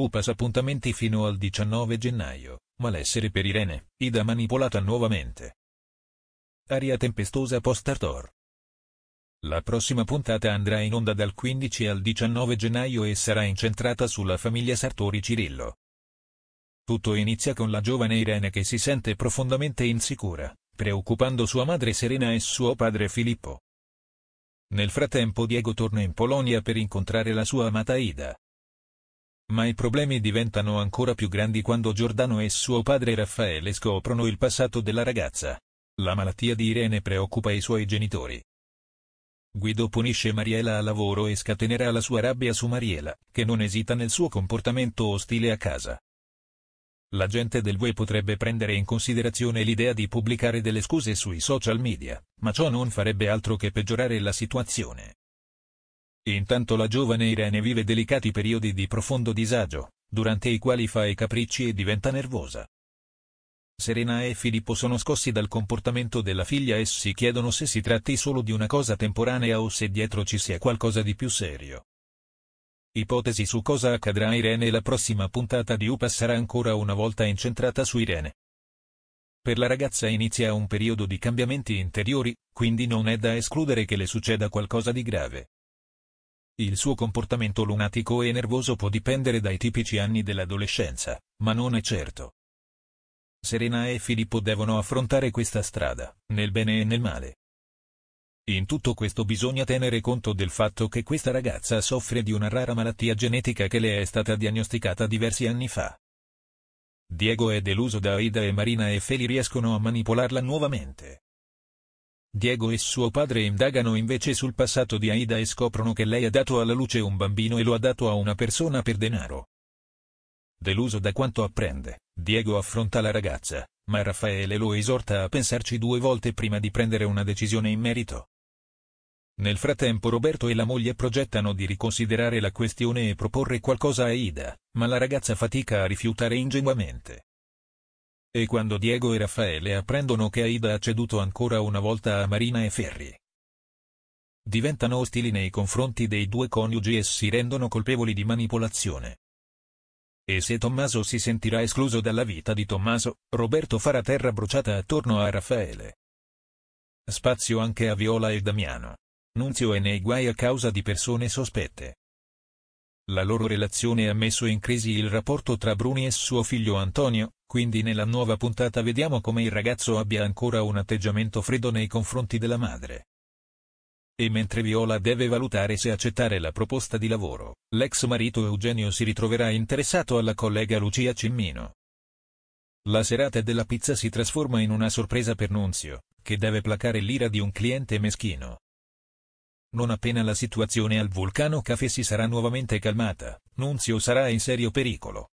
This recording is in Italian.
Upas appuntamenti fino al 19 gennaio, malessere per Irene, Ida manipolata nuovamente. Aria tempestosa post-Artor. La prossima puntata andrà in onda dal 15 al 19 gennaio e sarà incentrata sulla famiglia Sartori Cirillo. Tutto inizia con la giovane Irene che si sente profondamente insicura, preoccupando sua madre Serena e suo padre Filippo. Nel frattempo Diego torna in Polonia per incontrare la sua amata Ida. Ma i problemi diventano ancora più grandi quando Giordano e suo padre Raffaele scoprono il passato della ragazza. La malattia di Irene preoccupa i suoi genitori. Guido punisce Mariela a lavoro e scatenerà la sua rabbia su Mariela, che non esita nel suo comportamento ostile a casa. La gente del Vue potrebbe prendere in considerazione l'idea di pubblicare delle scuse sui social media, ma ciò non farebbe altro che peggiorare la situazione. Intanto la giovane Irene vive delicati periodi di profondo disagio, durante i quali fa i capricci e diventa nervosa. Serena e Filippo sono scossi dal comportamento della figlia e si chiedono se si tratti solo di una cosa temporanea o se dietro ci sia qualcosa di più serio. Ipotesi su cosa accadrà a Irene La prossima puntata di UPA sarà ancora una volta incentrata su Irene. Per la ragazza inizia un periodo di cambiamenti interiori, quindi non è da escludere che le succeda qualcosa di grave. Il suo comportamento lunatico e nervoso può dipendere dai tipici anni dell'adolescenza, ma non è certo. Serena e Filippo devono affrontare questa strada, nel bene e nel male. In tutto questo bisogna tenere conto del fatto che questa ragazza soffre di una rara malattia genetica che le è stata diagnosticata diversi anni fa. Diego è deluso da Aida e Marina e Feli riescono a manipolarla nuovamente. Diego e suo padre indagano invece sul passato di Aida e scoprono che lei ha dato alla luce un bambino e lo ha dato a una persona per denaro. Deluso da quanto apprende, Diego affronta la ragazza, ma Raffaele lo esorta a pensarci due volte prima di prendere una decisione in merito. Nel frattempo Roberto e la moglie progettano di riconsiderare la questione e proporre qualcosa a Aida, ma la ragazza fatica a rifiutare ingenuamente. E quando Diego e Raffaele apprendono che Aida ha ceduto ancora una volta a Marina e Ferri. Diventano ostili nei confronti dei due coniugi e si rendono colpevoli di manipolazione. E se Tommaso si sentirà escluso dalla vita di Tommaso, Roberto farà terra bruciata attorno a Raffaele. Spazio anche a Viola e Damiano. Nunzio è nei guai a causa di persone sospette. La loro relazione ha messo in crisi il rapporto tra Bruni e suo figlio Antonio, quindi nella nuova puntata vediamo come il ragazzo abbia ancora un atteggiamento freddo nei confronti della madre. E mentre Viola deve valutare se accettare la proposta di lavoro, l'ex marito Eugenio si ritroverà interessato alla collega Lucia Cimmino. La serata della pizza si trasforma in una sorpresa per Nunzio, che deve placare l'ira di un cliente meschino. Non appena la situazione al Vulcano Café si sarà nuovamente calmata, Nunzio sarà in serio pericolo.